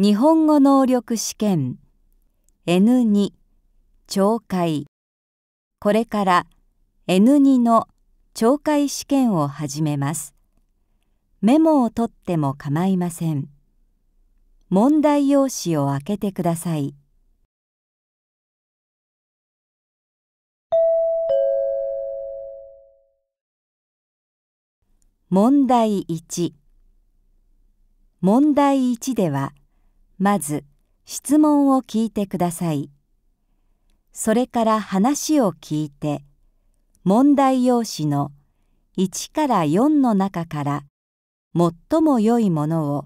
日本語能力試験 N2 懲戒これから N2 の懲戒試験を始めますメモを取っても構いません問題用紙を開けてください問題1問題1では「まず質問を聞いてください。それから話を聞いて、問題用紙の1から4の中から最も良いものを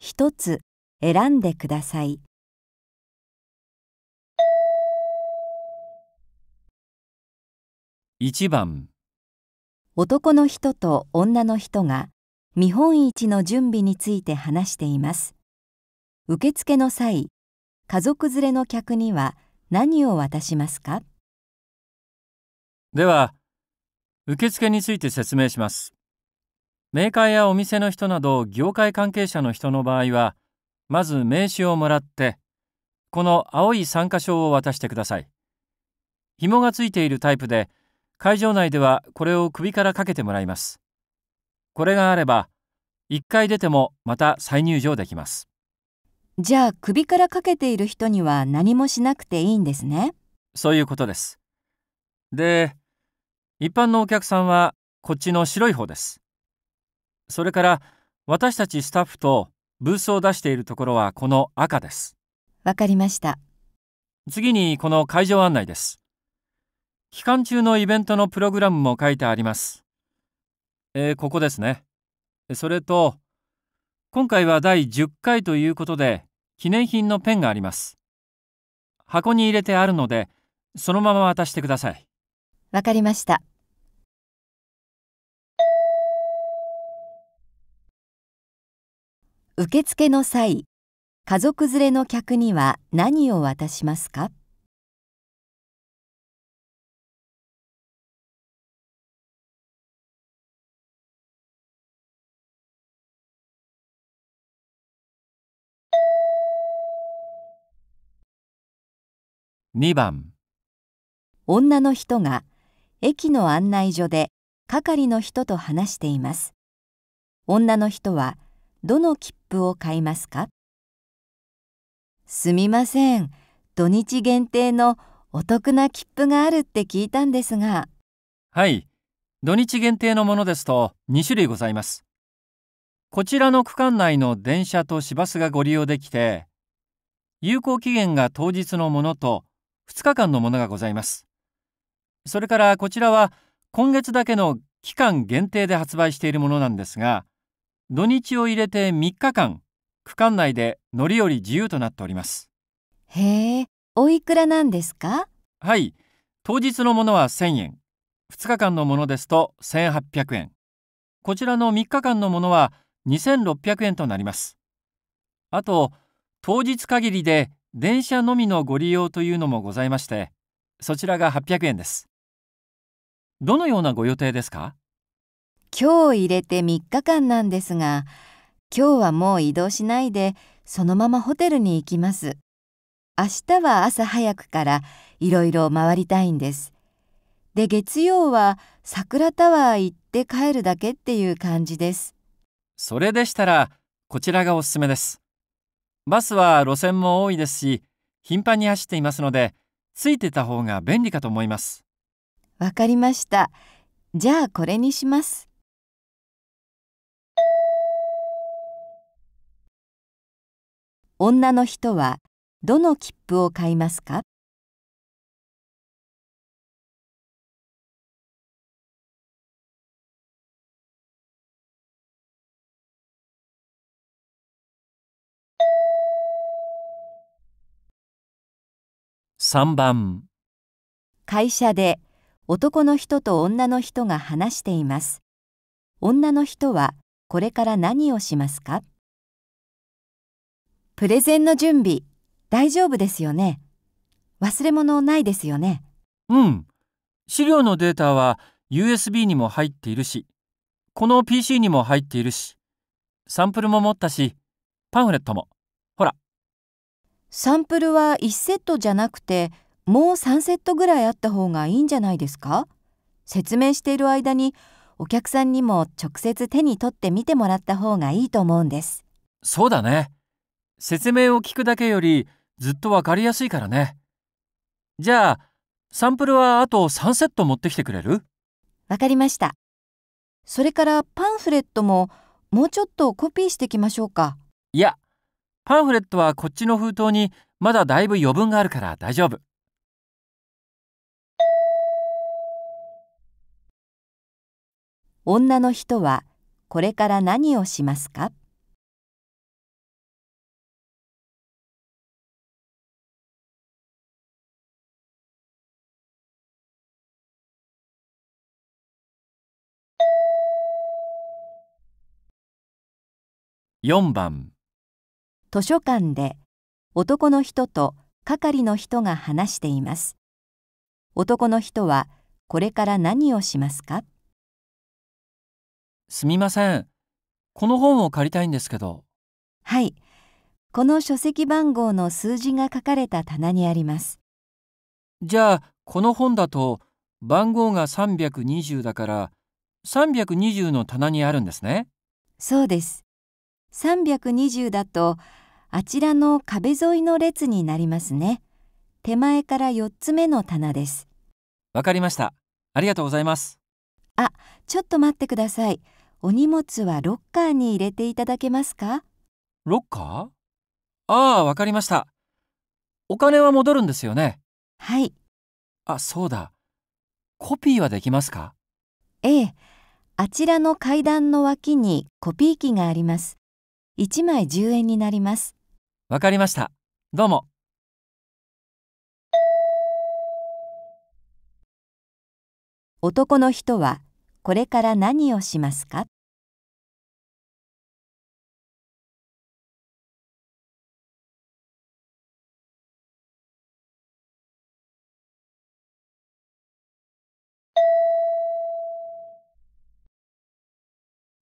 1つ選んでください。1番男の人と女の人が見本市の準備について話しています。受付の際家族連れの客には何を渡しますかでは受付について説明しますメーカーやお店の人など業界関係者の人の場合はまず名刺をもらってこの青い参加証を渡してください紐がついているタイプで会場内ではこれを首からかけてもらいますこれがあれば1回出てもまた再入場できますじゃあ首からかけている人には何もしなくていいんですねそういうことですで一般のお客さんはこっちの白い方ですそれから私たちスタッフとブースを出しているところはこの赤ですわかりました次にこの会場案内です期間中のイベントのプログラムも書いてありますえー、ここですねそれと今回は第10回ということで記念品のペンがあります箱に入れてあるのでそのまま渡してくださいわかりました受付の際家族連れの客には何を渡しますか2番女の人が駅の案内所で係の人と話しています女の人はどの切符を買いますかすみません土日限定のお得な切符があるって聞いたんですがはい土日限定のものですと2種類ございますこちらの区間内の電車と市バスがご利用できて有効期限が当日のものと2日間のものがございます。それからこちらは今月だけの期間限定で発売しているものなんですが、土日を入れて3日間、区間内で乗り降り自由となっております。へえ、おいくらなんですかはい、当日のものは1000円、2日間のものですと1800円。こちらの3日間のものは2600円となります。あと、当日限りで電車のみのご利用というのもございましてそちらが800円ですどのようなご予定ですか今日入れて3日間なんですが今日はもう移動しないでそのままホテルに行きます明日は朝早くからいろいろ回りたいんですで月曜は桜タワー行って帰るだけっていう感じですそれでしたらこちらがおすすめですバスは路線も多いですし頻繁に走っていますのでついてた方が便利かと思いますわかりましたじゃあこれにします女の人はどの切符を買いますか3番会社で男の人と女の人が話しています女の人はこれから何をしますかプレゼンの準備大丈夫ですよね忘れ物ないですよねうん資料のデータは USB にも入っているしこの PC にも入っているしサンプルも持ったしパンフレットもサンプルは1セットじゃなくてもう3セットぐらいあった方がいいんじゃないですか説明している間にお客さんにも直接手に取って見てもらった方がいいと思うんですそうだね説明を聞くだけよりずっとわかりやすいからねじゃあサンプルはあと3セット持ってきてくれるわかりましたそれからパンフレットももうちょっとコピーしてきましょうかいやパンフレットはこっちの封筒にまだだいぶ余分があるから大丈夫。女の人はこれから何をしますか4番図書館で男の人と係の人が話しています男の人はこれから何をしますかすみませんこの本を借りたいんですけどはいこの書籍番号の数字が書かれた棚にありますじゃあこの本だと番号が320だから320の棚にあるんですねそうです320だとあちらの壁沿いの列になりますね手前から4つ目の棚ですわかりましたありがとうございますあ、ちょっと待ってくださいお荷物はロッカーに入れていただけますかロッカーああ、わかりましたお金は戻るんですよねはいあ、そうだコピーはできますかええ、あちらの階段の脇にコピー機があります1枚10円になりますわかりました。どうも。男の人はこれから何をしますか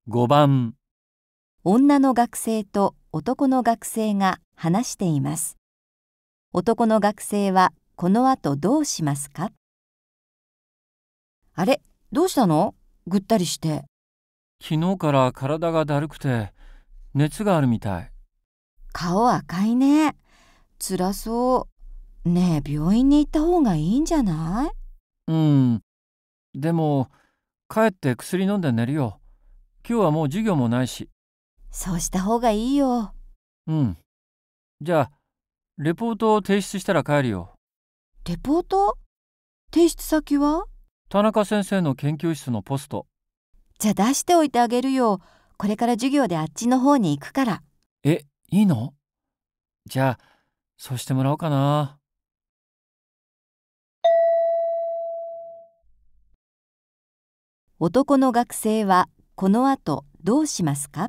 5番女の学生と男の学生が話しています男の学生はこの後どうしますかあれどうしたのぐったりして昨日から体がだるくて熱があるみたい顔赤いね辛そうねえ病院に行った方がいいんじゃないうんでも帰って薬飲んで寝るよ今日はもう授業もないしそうした方がいいようんじゃあレポートを提出したら帰るよレポート提出先は田中先生の研究室のポストじゃあ出しておいてあげるよこれから授業であっちの方に行くからえいいのじゃあそうしてもらおうかな男の学生はこの後どうしますか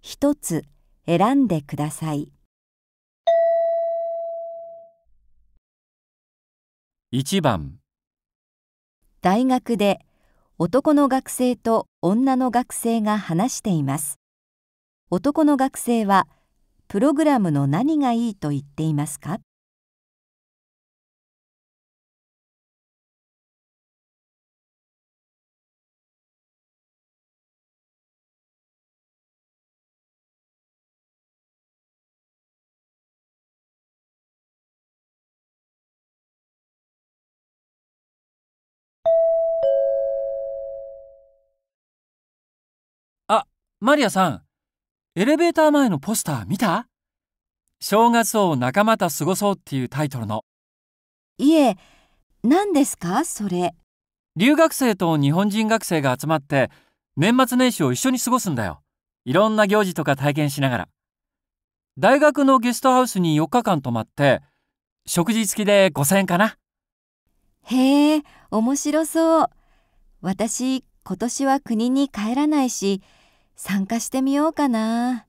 一つ選んでください一番大学で男の学生と女の学生が話しています男の学生はプログラムの何がいいと言っていますかマリアさん、エレベーター前のポスター見た正月を仲間と過ごそうっていうタイトルの。いえ、何ですかそれ。留学生と日本人学生が集まって年末年始を一緒に過ごすんだよ。いろんな行事とか体験しながら。大学のゲストハウスに4日間泊まって、食事付きで5000円かな。へえ、面白そう。私、今年は国に帰らないし、参加してみようかな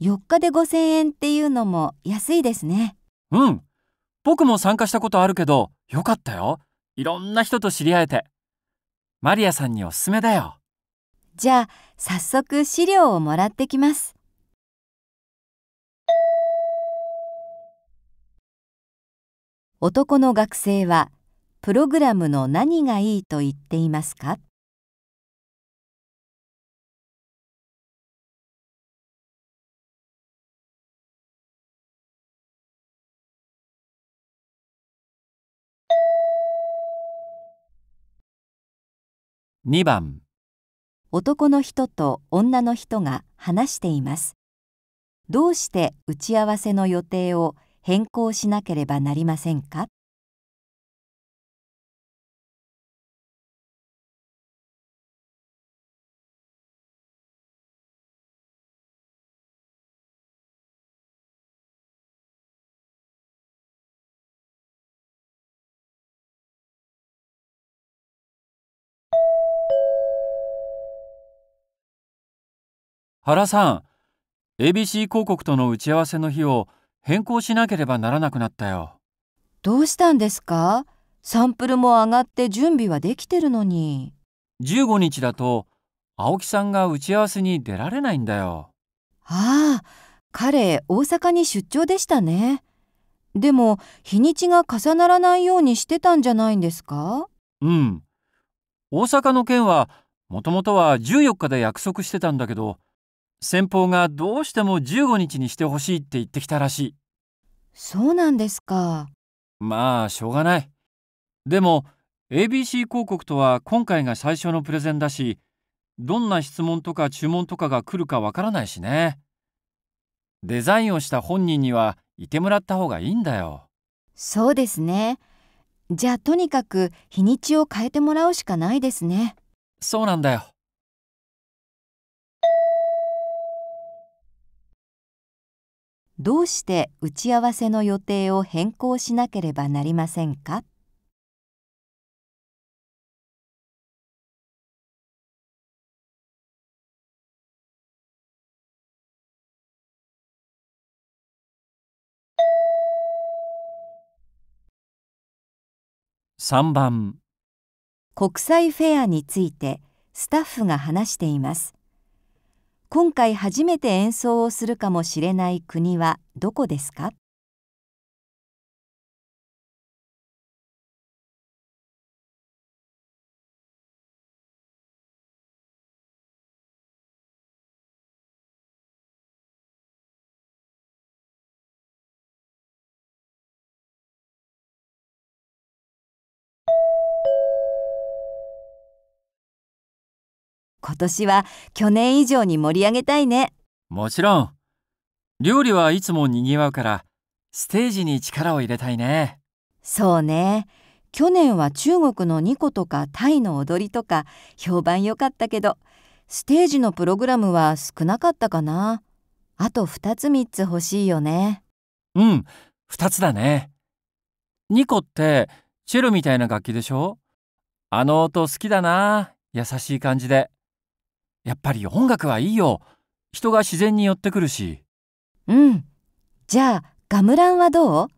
4日で5000円っていうのも安いですねうん僕も参加したことあるけどよかったよいろんな人と知り合えてマリアさんにおすすめだよじゃあ早速資料をもらってきます男の学生はプログラムの何がいいと言っていますか2番男の人と女の人が話していますどうして打ち合わせの予定を変更しなければなりませんか原さん ABC 広告との打ち合わせの日を変更しなければならなくなったよどうしたんですかサンプルも上がって準備はできてるのに15日だと青木さんが打ち合わせに出られないんだよああ彼大阪に出張でしたねでも日にちが重ならないようにしてたんじゃないんですかうん大阪の件はもともとは14日で約束してたんだけど先方がどうしても15日にしてほしいって言ってきたらしいそうなんですかまあしょうがないでも ABC 広告とは今回が最初のプレゼンだしどんな質問とか注文とかが来るかわからないしねデザインをした本人にはいてもらった方がいいんだよそうですねじゃあとにかく日にちを変えてもらうしかないですねそうなんだよどうして打ち合わせの予定を変更しなければなりませんか3番国際フェアについてスタッフが話しています今回初めて演奏をするかもしれない国はどこですか年は去年以上に盛り上げたいねもちろん料理はいつも賑わうからステージに力を入れたいねそうね去年は中国のニコとかタイの踊りとか評判良かったけどステージのプログラムは少なかったかなあと2つ3つ欲しいよねうん2つだねニコってチェルみたいな楽器でしょあの音好きだな優しい感じでやっぱり音楽はいいよ。人が自然に寄ってくるし。うん。じゃあ、ガムランはどう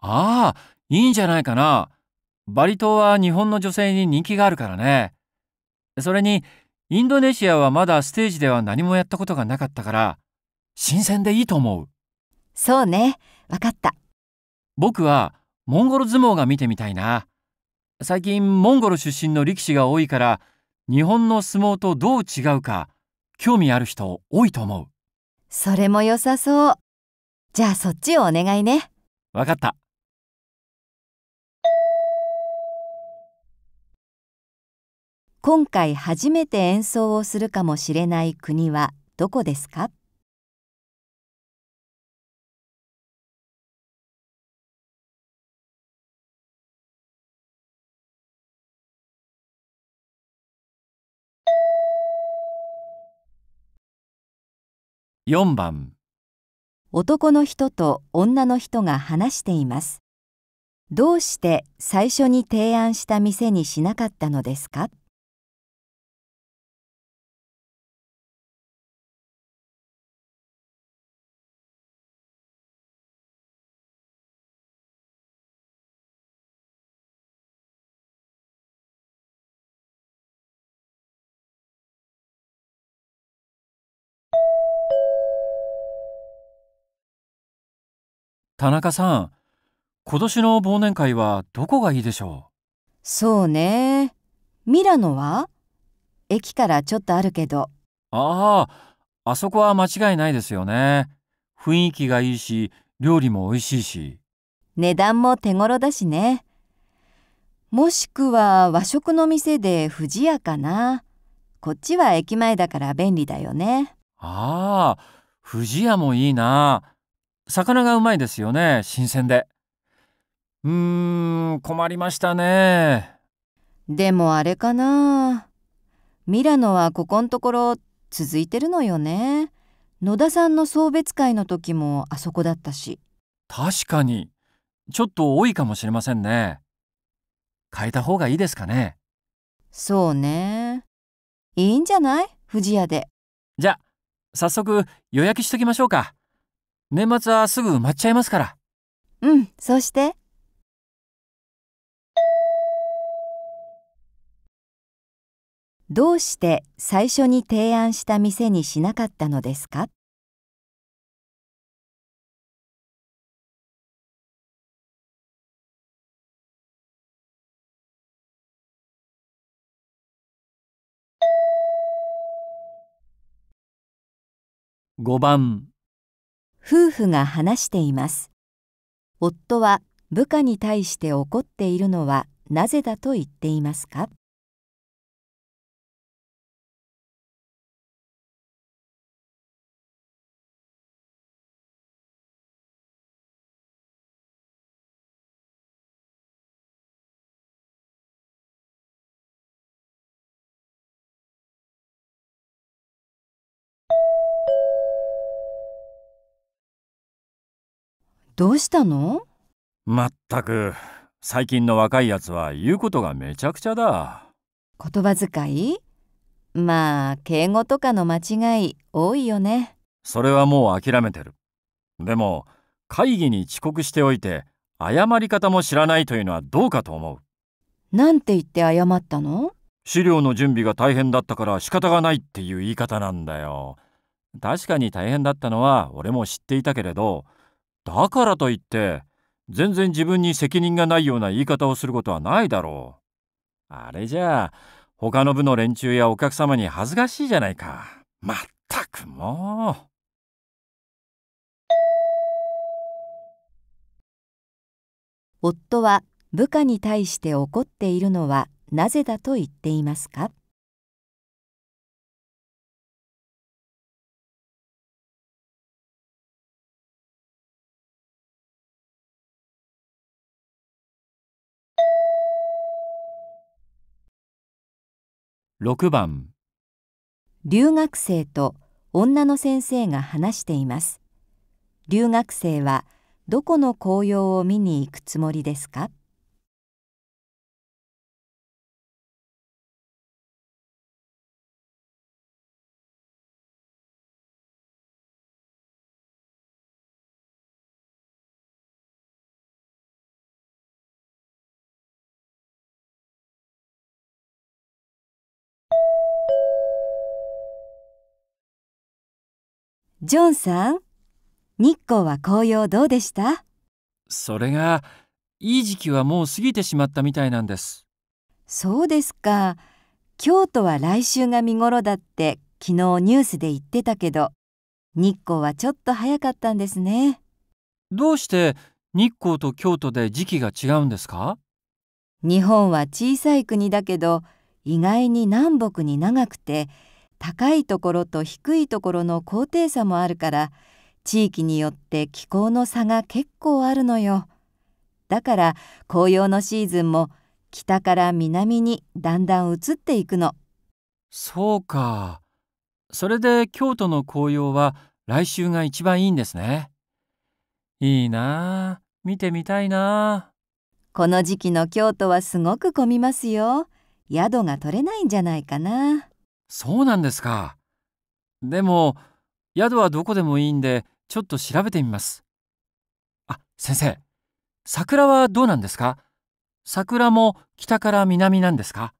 ああ、いいんじゃないかな。バリ島は日本の女性に人気があるからね。それに、インドネシアはまだステージでは何もやったことがなかったから、新鮮でいいと思う。そうね。わかった。僕は、モンゴル相撲が見てみたいな。最近、モンゴル出身の力士が多いから、日本の相撲とどう違うか興味ある人多いと思うそれも良さそうじゃあそっちをお願いねわかった今回初めて演奏をするかもしれない国はどこですか4番男の人と女の人が話していますどうして最初に提案した店にしなかったのですか田中さん今年の忘年会はどこがいいでしょうそうねミラノは駅からちょっとあるけどあああそこは間違いないですよね雰囲気がいいし料理も美味しいし値段も手頃だしねもしくは和食の店で不二家かなこっちは駅前だから便利だよねああ不二家もいいな魚がうまいですよね新鮮でうーん困りましたねでもあれかなミラノはここんところ続いてるのよね野田さんの送別会の時もあそこだったし確かにちょっと多いかもしれませんね変えた方がいいですかねそうねいいんじゃない不二家でじゃあ早速予約しときましょうか年末はすぐ埋まっちゃいますから。うん、そうして。どうして最初に提案した店にしなかったのですか5番夫婦が話しています夫は部下に対して怒っているのはなぜだと言っていますかどうしたのまったく最近の若いやつは言うことがめちゃくちゃだ言葉遣いまあ敬語とかの間違い多いよねそれはもう諦めてるでも会議に遅刻しておいて謝り方も知らないというのはどうかと思うなんて言って謝ったの資料の準備が大変だったから仕方がないっていう言い方なんだよ確かに大変だったのは俺も知っていたけれどだからといって全然自分に責任がないような言い方をすることはないだろうあれじゃあ他の部の連中やお客様に恥ずかしいじゃないかまったくもう。夫は部下に対して怒っているのはなぜだと言っていますか6番留学生と女の先生が話しています留学生はどこの紅葉を見に行くつもりですかジョンさん、日光は紅葉どうでしたそれが、いい時期はもう過ぎてしまったみたいなんです。そうですか。京都は来週が見頃だって昨日ニュースで言ってたけど、日光はちょっと早かったんですね。どうして日光と京都で時期が違うんですか日本は小さい国だけど、意外に南北に長くて、高いところと低いところの高低差もあるから地域によって気候の差が結構あるのよ。だから紅葉のシーズンも北から南にだんだん移っていくの。そうか。それで京都の紅葉は来週が一番いいんですね。いいなあ。見てみたいなこの時期の京都はすごく混みますよ。宿が取れないんじゃないかな。そうなんですか。でも、宿はどこでもいいんで、ちょっと調べてみます。あ、先生、桜はどうなんですか桜も北から南なんですか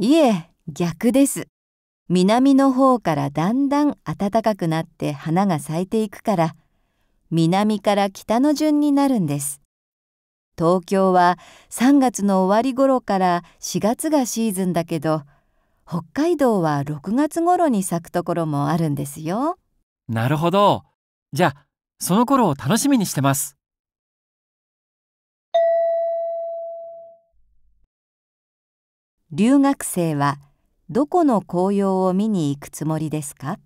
いえ、逆です。南の方からだんだん暖かくなって花が咲いていくから南から北の順になるんです東京は3月の終わり頃から4月がシーズンだけど北海道は6月頃に咲くところもあるんですよなるほどじゃあその頃を楽しみにしてます留学生はどこの紅葉を見に行くつもりですか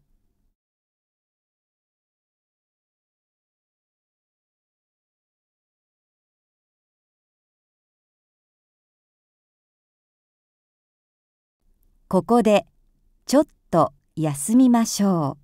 ここでちょっと休みましょう。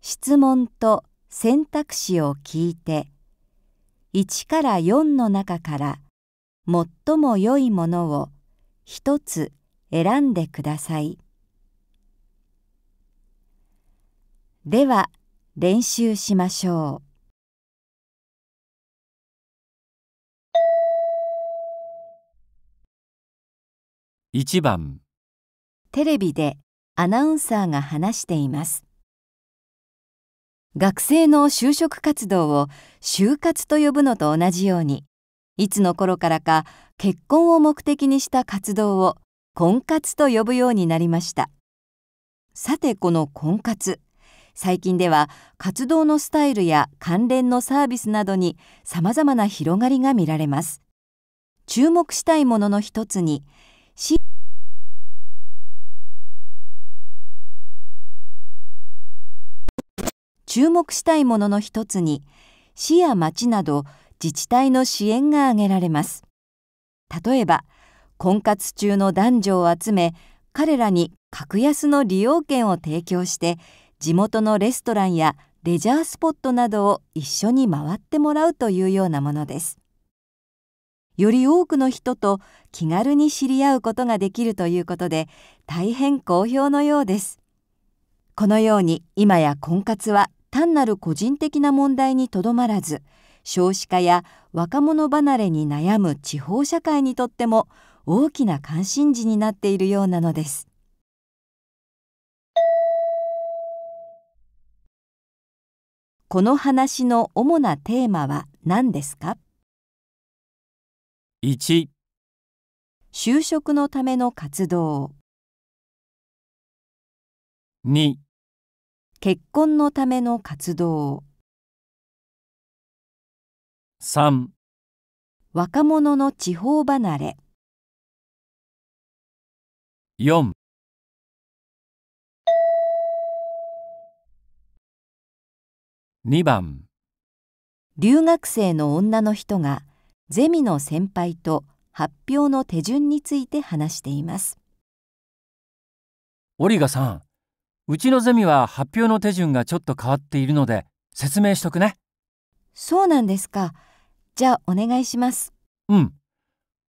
質問と選択肢を聞いて1から4の中から最も良いものを1つ選んでくださいでは練習しましょう1番テレビでアナウンサーが話しています学生の就職活動を就活と呼ぶのと同じようにいつの頃からか結婚を目的にした活動を婚活と呼ぶようになりましたさてこの婚活最近では活動のスタイルや関連のサービスなどに様々な広がりが見られます注目したいものの一つに注目したいものの一つに市や町など自治体の支援が挙げられます例えば婚活中の男女を集め彼らに格安の利用券を提供して地元のレストランやレジャースポットなどを一緒に回ってもらうというようなものですより多くの人と気軽に知り合うことができるということで大変好評のようですこのように今や婚活は単なる個人的な問題にとどまらず少子化や若者離れに悩む地方社会にとっても大きな関心事になっているようなのです。この話の主なテーマは何ですか 1, 1就職のための活動 2, 結婚のための活動3若者の地方離れ4二番留学生の女の人がゼミの先輩と発表の手順について話していますオリガさんうちのゼミは発表の手順がちょっと変わっているので説明しとくねそうなんですかじゃあお願いしますうん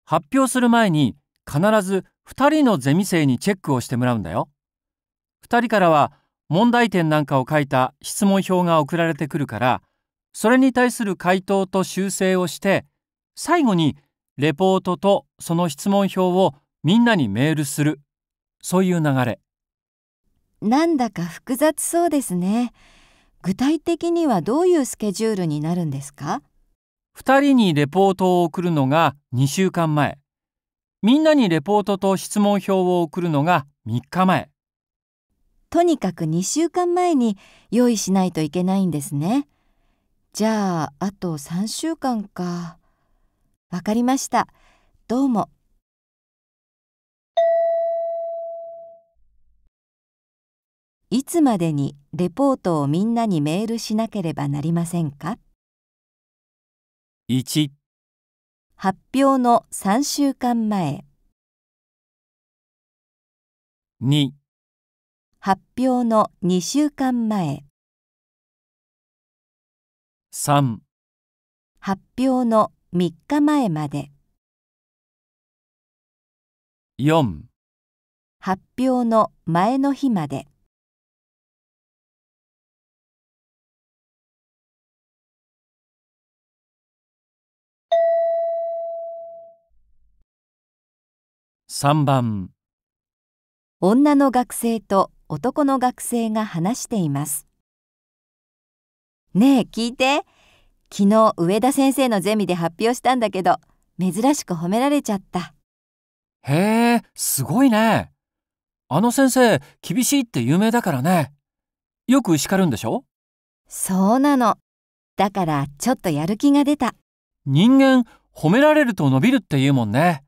発表する前に必ず2人のゼミ生にチェックをしてもらうんだよ2人からは問題点なんかを書いた質問票が送られてくるからそれに対する回答と修正をして最後にレポートとその質問票をみんなにメールするそういう流れなんだか複雑そうですね具体的にはどういうスケジュールになるんですか2人にレポートを送るのが2週間前みんなにレポートと質問票を送るのが3日前とにかく2週間前に用意しないといけないんですねじゃああと3週間かわかりましたどうもいつまでにレポートをみんなにメールしなければなりませんか 1, 発表の3週間前 2, 発表の2週間前3発表の3日前まで4発表の前の日まで3番女の学生と男の学生が話していますねえ聞いて昨日上田先生のゼミで発表したんだけど珍しく褒められちゃったへえすごいねあの先生厳しいって有名だからねよく叱るんでしょそうなのだからちょっとやる気が出た人間褒められると伸びるって言うもんね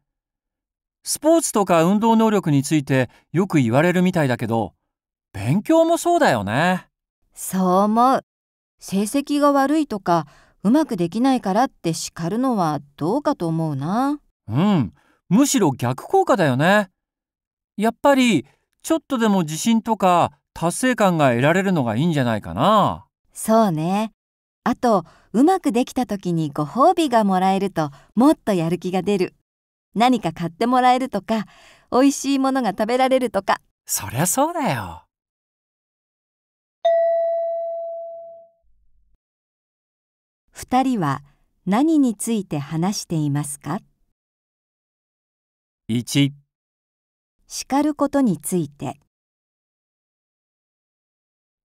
スポーツとか運動能力についてよく言われるみたいだけど、勉強もそうだよね。そう思う。成績が悪いとか、うまくできないからって叱るのはどうかと思うな。うん、むしろ逆効果だよね。やっぱり、ちょっとでも自信とか達成感が得られるのがいいんじゃないかな。そうね。あと、うまくできた時にご褒美がもらえるともっとやる気が出る。何か買ってもらえるとか美味しいものが食べられるとかそりゃそうだよ2人は何について話していますか 1, 叱ることについて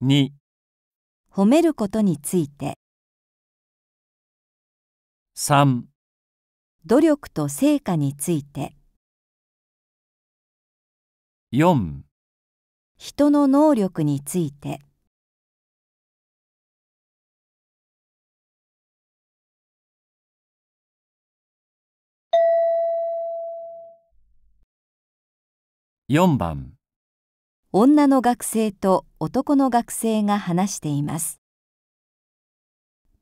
2, 2褒めることについて3努力と成果について4人の能力について4番女の学生と男の学生が話しています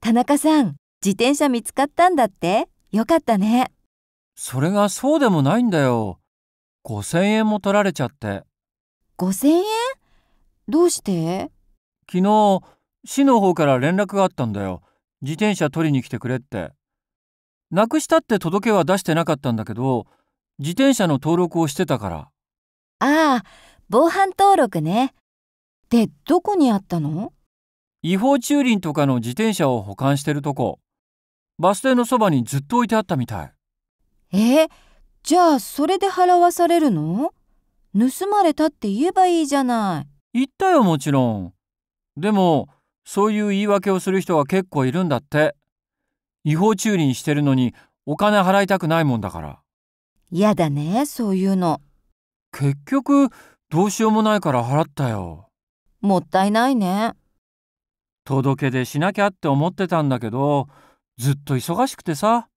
田中さん自転車見つかったんだってよかったね。それがそうでもないんだよ。五千円も取られちゃって。五千円どうして昨日、市の方から連絡があったんだよ。自転車取りに来てくれって。なくしたって届けは出してなかったんだけど、自転車の登録をしてたから。ああ、防犯登録ね。で、どこにあったの違法駐輪とかの自転車を保管してるとこ。バス停のそばにずっと置いてあったみたいえじゃあそれで払わされるの盗まれたって言えばいいじゃない言ったよもちろんでもそういう言い訳をする人は結構いるんだって違法駐輪してるのにお金払いたくないもんだから嫌だねそういうの結局どうしようもないから払ったよもったいないね届け出しなきゃって思ってたんだけどずっと忙しくてさ、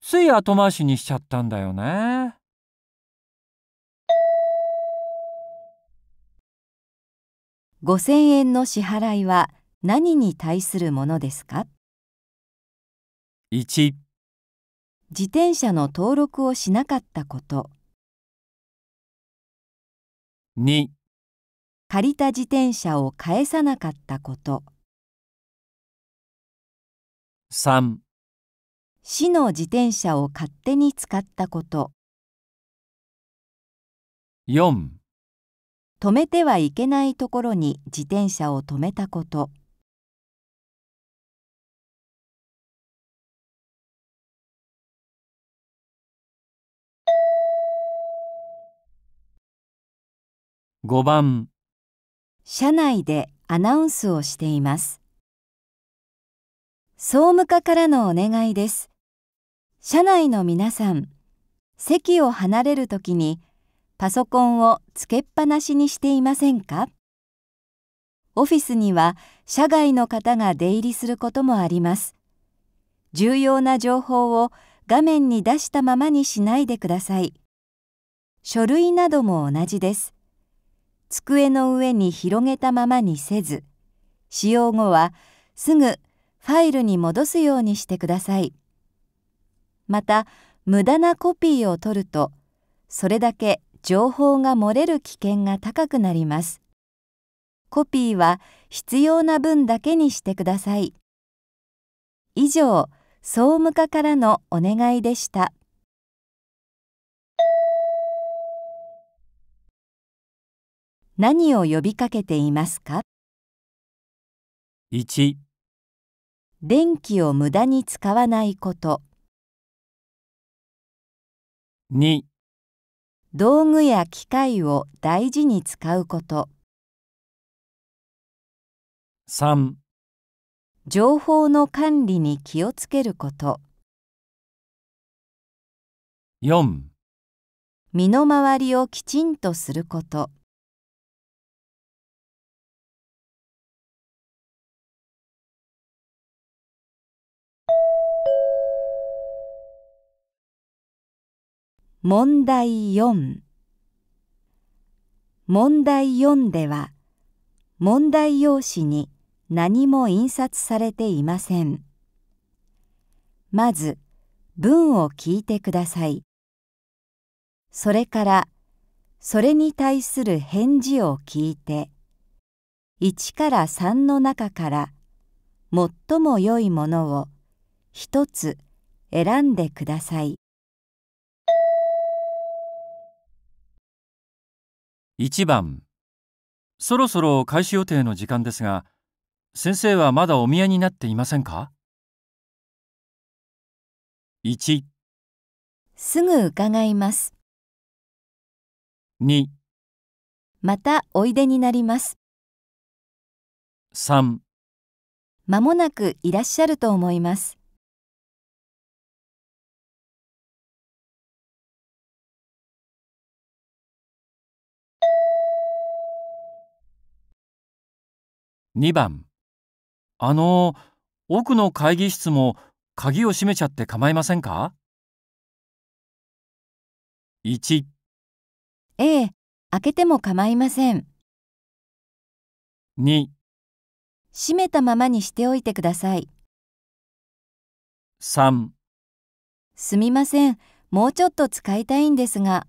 つい後回しにしちゃったんだよね。5000円の支払いは何に対するものですか 1, 1自転車の登録をしなかったこと2借りた自転車を返さなかったこと3市の自転車を勝手に使ったこと4止めてはいけないところに自転車を止めたこと5番車内でアナウンスをしています総務課からのお願いです社内の皆さん席を離れるときにパソコンをつけっぱなしにしていませんかオフィスには社外の方が出入りすることもあります重要な情報を画面に出したままにしないでください書類なども同じです机の上に広げたままにせず使用後はすぐファイルに戻すようにしてください。また無駄なコピーを取るとそれだけ情報が漏れる危険が高くなりますコピーは必要な分だけにしてください以上総務課からのお願いでした何を呼びかけていますか1電気を無駄に使わないこと2道具や機械を大事に使うこと3情報の管理に気をつけること4身の回りをきちんとすること問題4問題4では問題用紙に何も印刷されていませんまず文を聞いてくださいそれからそれに対する返事を聞いて1から3の中から最も良いものを1つ選んでください。1番そろそろ開始予定の時間ですが先生はまだお見えになっていませんか 1, 1すぐ伺います2またおいでになります3まもなくいらっしゃると思います2番あの奥の会議室も鍵を閉めちゃって構いませんか ?1 ええ、開けても構いません。2閉めたままにしておいてください。3すみません、もうちょっと使いたいんですが。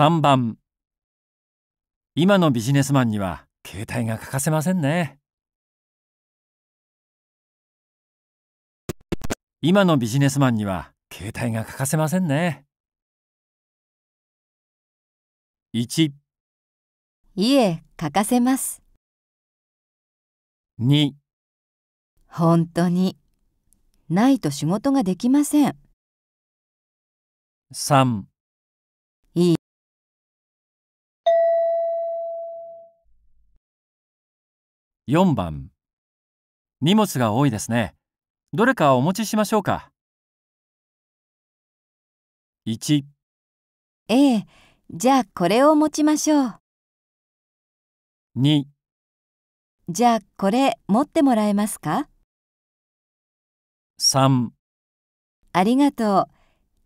3番今のビジネスマンには携帯が欠かせませんね今のビジネスマンには携帯が欠かせませんね1いえ欠かせます2本当にないと仕事ができません3 4番荷物が多いですね。どれかお持ちしましょうか。1ええ、じゃあこれを持ちましょう。2じゃあこれ持ってもらえますか3ありがとう。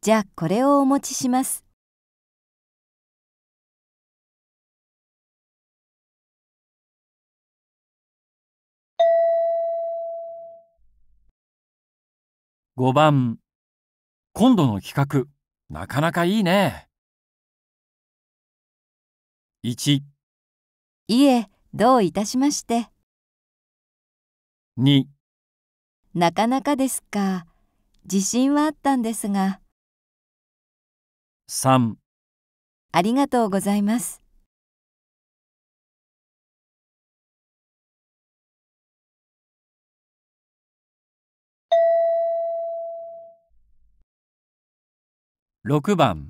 じゃあこれをお持ちします。5番今度の企画なかなかいいね 1, 1いえどういたしまして2なかなかですか自信はあったんですが3ありがとうございます6番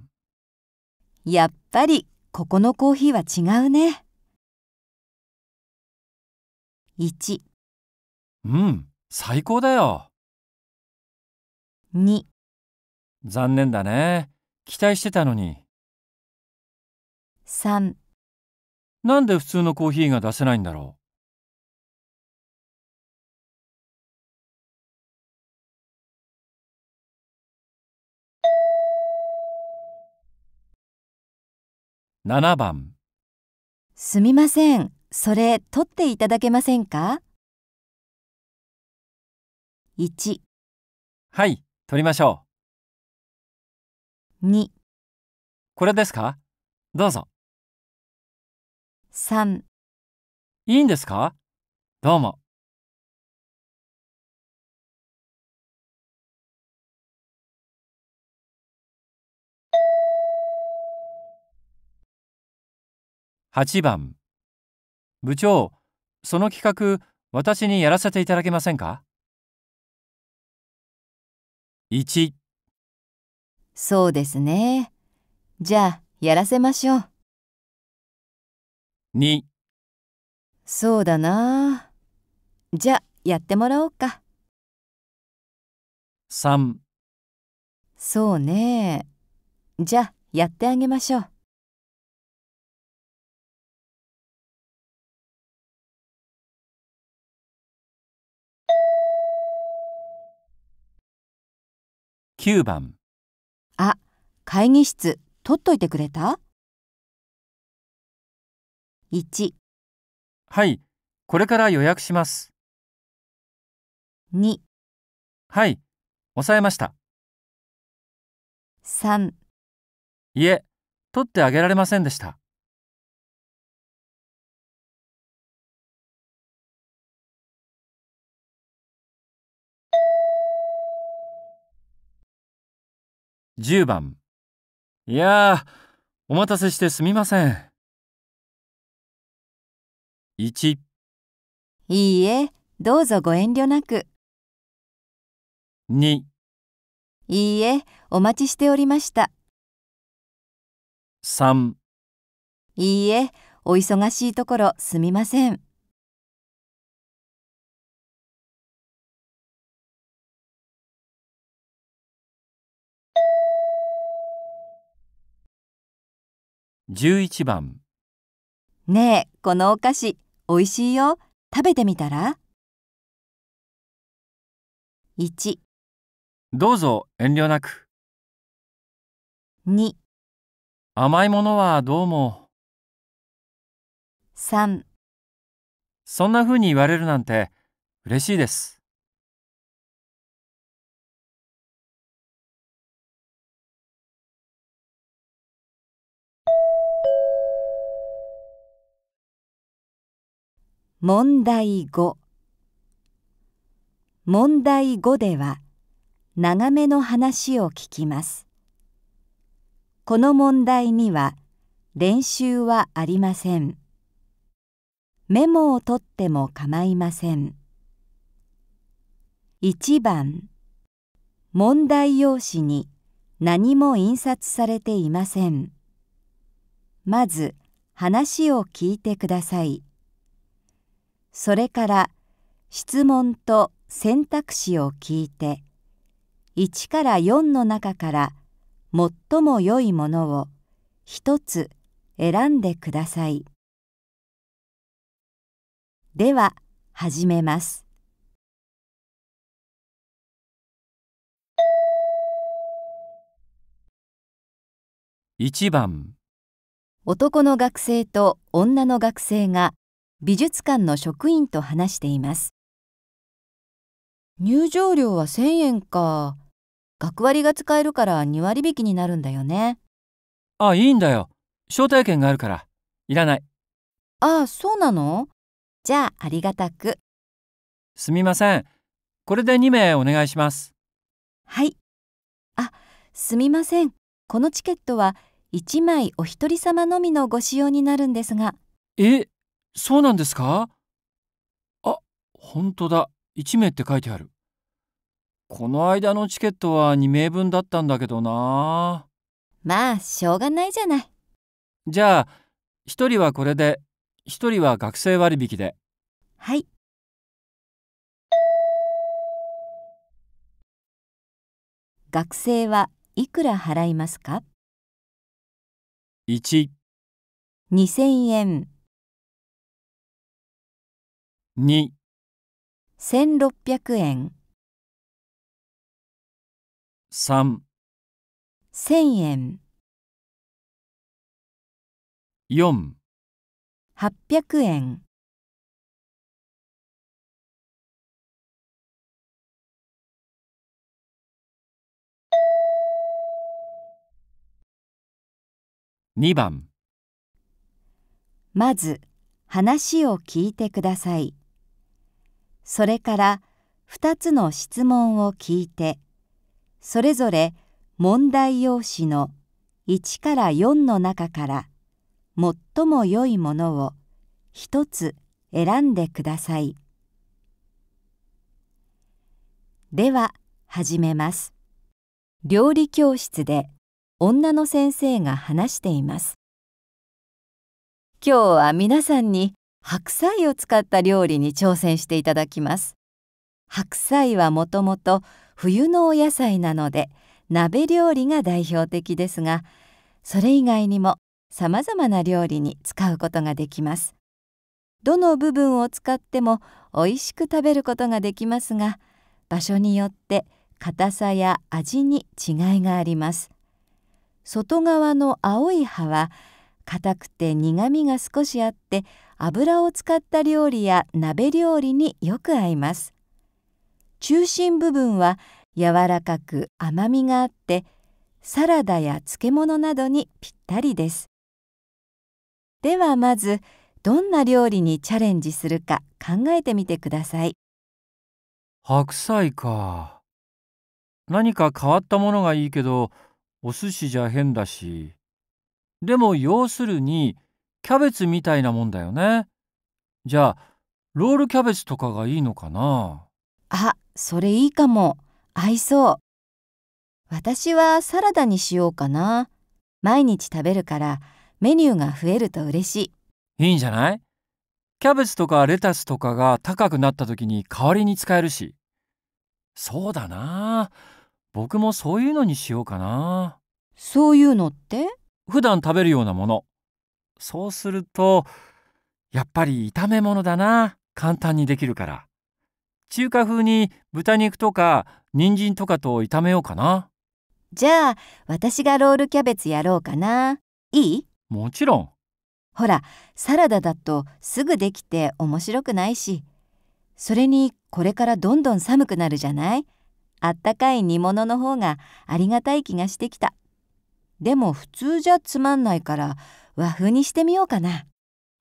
やっぱりここのコーヒーは違うね1うん最高だよ2残念だね期待してたのに3なんで普通のコーヒーが出せないんだろう7番すみません、それ取っていただけませんか ?1、はい、取りましょう2、これですかどうぞ。3いいんですかどうも。8番部長その企画私にやらせていただけませんか 1, そうですねじゃあやらせましょう2そうだなじゃあやってもらおうか3そうねじゃあやってあげましょう9番あ、会議室取っといてくれた ?1 はい、これから予約します。2はい、押さえました。3いえ、取ってあげられませんでした。10番いやーお待たせしてすみません1いいえどうぞご遠慮なく2いいえお待ちしておりました3いいえお忙しいところすみません。11番ねえこのお菓子おいしいよ食べてみたら1どうぞ遠慮なく2甘いものはどうも3そんな風に言われるなんて嬉しいです問題5問題5では長めの話を聞きますこの問題には練習はありませんメモを取っても構いません1番問題用紙に何も印刷されていませんまず話を聞いてください。それから質問と選択肢を聞いて1から4の中から最も良いものを一つ選んでください。では始めます。1番男の学生と女の学生が美術館の職員と話しています入場料は1000円か学割が使えるから2割引きになるんだよねあいいんだよ招待券があるからいらないああそうなのじゃあありがたくすみませんこれで2名お願いしますはいあすみませんこのチケットは1枚お一人様のみのご使用になるんですがえそうなんですかあ、本当だ。1名って書いてある。この間のチケットは2名分だったんだけどな。まあ、しょうがないじゃない。じゃあ、1人はこれで、1人は学生割引で。はい。学生はいくら払いますか ?1 2000円2 1600円3 1000円4 800円2番まず話を聞いてください。それから2つの質問を聞いてそれぞれ問題用紙の1から4の中から最も良いものを1つ選んでください。では始めます。料理教室で女の先生が話しています。今日は皆さんに白菜を使った料理に挑戦していただきます白菜はもともと冬のお野菜なので鍋料理が代表的ですがそれ以外にも様々な料理に使うことができますどの部分を使っても美味しく食べることができますが場所によって硬さや味に違いがあります外側の青い葉は硬くて苦味が少しあって油を使った料理や鍋料理によく合います中心部分は柔らかく甘みがあってサラダや漬物などにぴったりですではまずどんな料理にチャレンジするか考えてみてください白菜か何か変わったものがいいけどお寿司じゃ変だしでも要するにキャベツみたいなもんだよねじゃあロールキャベツとかがいいのかなあそれいいかも合いそう私はサラダにしようかな毎日食べるからメニューが増えると嬉しいいいんじゃないキャベツとかレタスとかが高くなった時に代わりに使えるしそうだな僕もそういうのにしようかなそういうのって普段食べるようなものそうするとやっぱり炒め物だな簡単にできるから中華風に豚肉とか人参とかと炒めようかなじゃあ私がロールキャベツやろうかないいもちろんほらサラダだとすぐできて面白くないしそれにこれからどんどん寒くなるじゃないあったかい煮物の方がありがたい気がしてきたでも普通じゃつまんないから和風にしてみようかな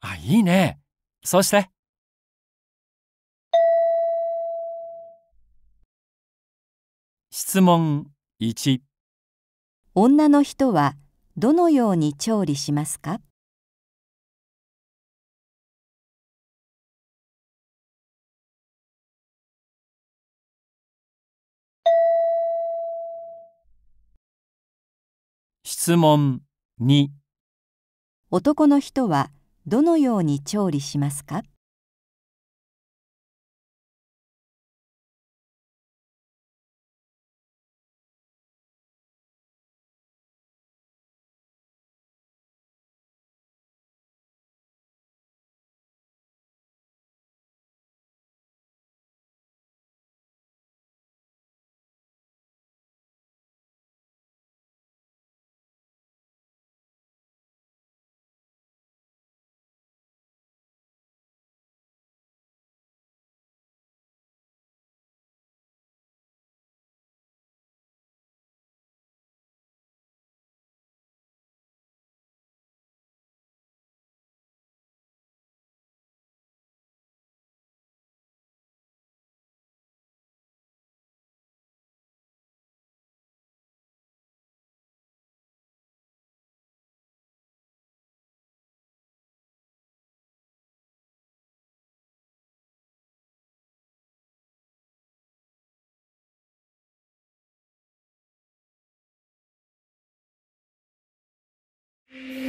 あいいねそうして質問一。女の人はどのように調理しますか質問2男の人はどのように調理しますか you